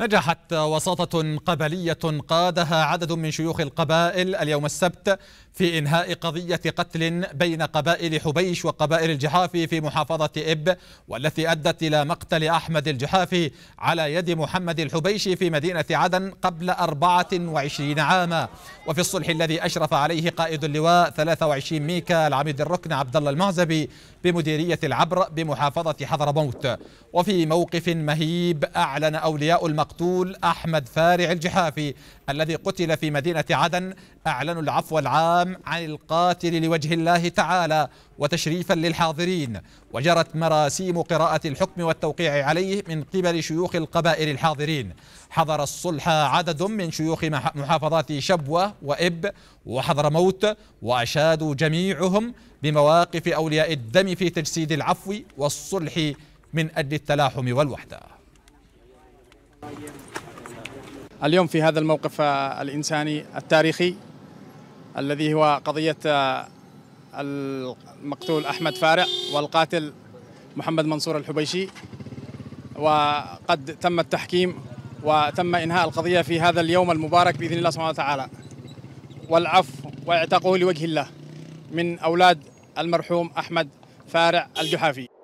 نجحت وساطة قبلية قادها عدد من شيوخ القبائل اليوم السبت في إنهاء قضية قتل بين قبائل حبيش وقبائل الجحافي في محافظة إب والتي أدت إلى مقتل أحمد الجحافي على يد محمد الحبيشي في مدينة عدن قبل 24 عاما وفي الصلح الذي أشرف عليه قائد اللواء 23 ميكا العميد الركن عبد الله المعزبي بمديرية العبر بمحافظة حضرموت وفي موقف مهيب أعلن أولياء المقام المقتول أحمد فارع الجحافي الذي قتل في مدينة عدن أعلنوا العفو العام عن القاتل لوجه الله تعالى وتشريفا للحاضرين وجرت مراسيم قراءة الحكم والتوقيع عليه من قبل شيوخ القبائل الحاضرين حضر الصلح عدد من شيوخ محافظات شبوة وإب وحضر موت وأشادوا جميعهم بمواقف أولياء الدم في تجسيد العفو والصلح من أجل التلاحم والوحدة اليوم في هذا الموقف الإنساني التاريخي الذي هو قضية آه، المقتول أحمد فارع والقاتل محمد منصور الحبيشي وقد تم التحكيم وتم إنهاء القضية في هذا اليوم المبارك بإذن الله سبحانه وتعالى والعفو واعتقه لوجه الله من أولاد المرحوم أحمد فارع الجحافي